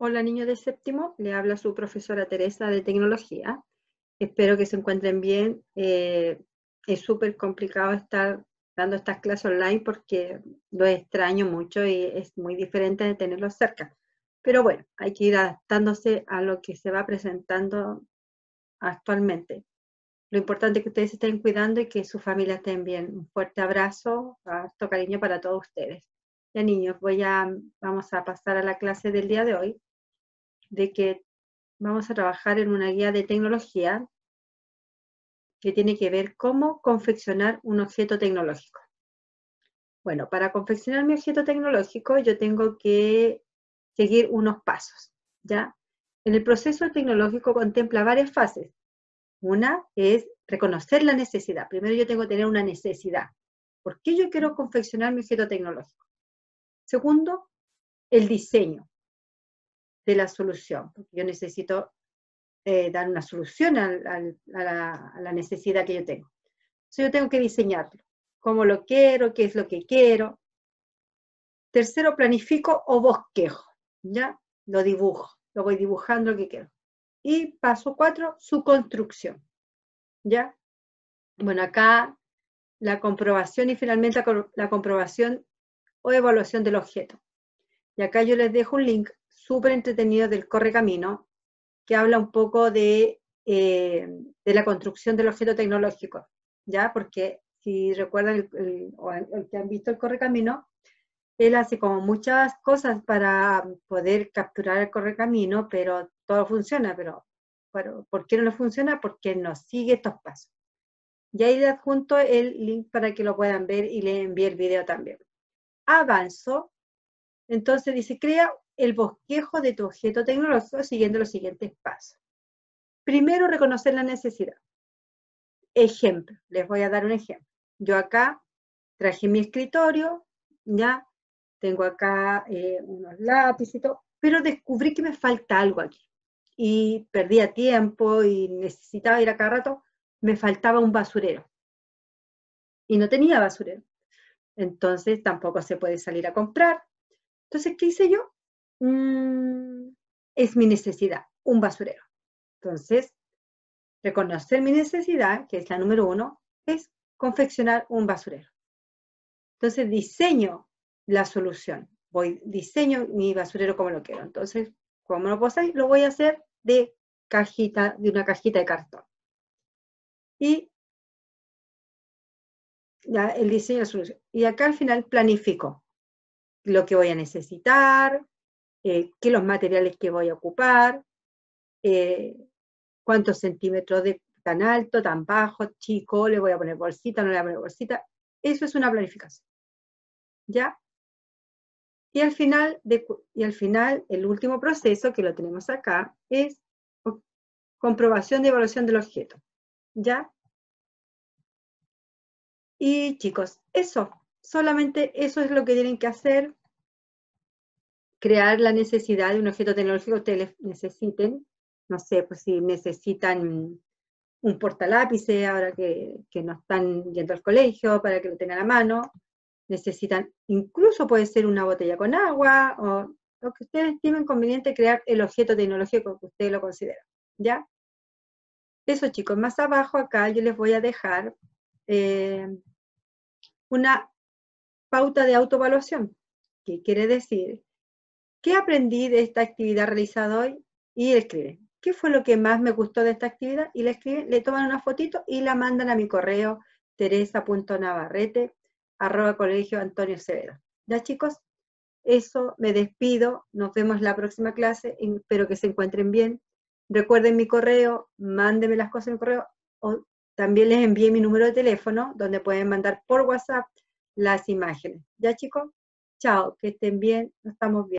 Hola niños de séptimo, le habla su profesora Teresa de Tecnología. Espero que se encuentren bien. Eh, es súper complicado estar dando estas clases online porque lo extraño mucho y es muy diferente de tenerlos cerca. Pero bueno, hay que ir adaptándose a lo que se va presentando actualmente. Lo importante es que ustedes estén cuidando y que su familia estén bien. Un fuerte abrazo, harto cariño para todos ustedes. Ya niños, voy a, vamos a pasar a la clase del día de hoy de que vamos a trabajar en una guía de tecnología que tiene que ver cómo confeccionar un objeto tecnológico. Bueno, para confeccionar mi objeto tecnológico yo tengo que seguir unos pasos, ¿ya? En el proceso tecnológico contempla varias fases. Una es reconocer la necesidad. Primero yo tengo que tener una necesidad. ¿Por qué yo quiero confeccionar mi objeto tecnológico? Segundo, el diseño de la solución, porque yo necesito eh, dar una solución a, la, necesidad que yo tengo. Entonces yo tengo que diseñarlo, cómo lo quiero, qué es lo que quiero. Tercero, planifico o bosquejo, ¿ya? Lo dibujo, lo voy dibujando lo que quiero. Y paso cuatro, su construcción, ¿ya? Bueno, acá la comprobación y finalmente la, la comprobación o evaluación del objeto. Y acá yo les dejo un link súper entretenido del camino que habla un poco eh, de, la construcción del objeto tecnológico, ¿ya? Porque si recuerdan el, que han visto el camino él hace como muchas cosas para poder capturar el camino pero todo funciona, pero, pero ¿por qué no lo funciona? Porque no sigue estos pasos. Y ahí le adjunto el link para que lo puedan ver y le envío el video también. Avanzo. Entonces dice, crea el bosquejo de tu objeto tecnológico siguiendo los siguientes pasos. Primero, reconocer la necesidad. Ejemplo, les voy a dar un ejemplo. Yo acá traje mi escritorio, ya tengo acá eh, unos lápices y todo, pero descubrí que me falta algo aquí. Y perdía tiempo y necesitaba ir a rato, me faltaba un basurero. Y no tenía basurero. Entonces tampoco se puede salir a comprar. Entonces, ¿qué hice yo? Mm, es mi necesidad, un basurero. Entonces, reconocer mi necesidad, que es la número uno, es confeccionar un basurero. Entonces, diseño la solución. Voy, diseño mi basurero como lo quiero. Entonces, como lo puedo Lo voy a hacer de cajita, de una cajita de cartón. Y ya el diseño de solución. Y acá al final planifico lo que voy a necesitar, eh, qué los materiales que voy a ocupar, eh, cuántos centímetros de tan alto, tan bajo, chico, le voy a poner bolsita, no le voy a poner bolsita. Eso es una planificación. ¿Ya? Y al final, y al final el último proceso que lo tenemos acá es comprobación de evaluación del objeto. ¿Ya? Y chicos, eso, solamente eso es lo que tienen que hacer crear la necesidad de un objeto tecnológico que necesiten, no sé, pues si necesitan un portalápice ahora que, no están yendo al colegio para que lo tengan a mano, necesitan, incluso puede ser una botella con agua o lo que ustedes estimen conveniente crear el objeto tecnológico que ustedes lo consideran, ¿ya? Eso chicos, más abajo acá yo les voy a dejar eh, una pauta de autoevaluación, que quiere decir ¿Qué aprendí de esta actividad realizada hoy? Y le escribe, ¿qué fue lo que más me gustó de esta actividad? Y le escriben, le toman una fotito y la mandan a mi correo teresa.navarrete arroba colegio Antonio Severo. Ya chicos, eso, me despido, nos vemos la próxima clase, espero que se encuentren bien. Recuerden mi correo, mándenme las cosas en correo, o también les envié mi número de teléfono, donde pueden mandar por WhatsApp las imágenes. Ya chicos, chao, que estén bien, nos estamos bien.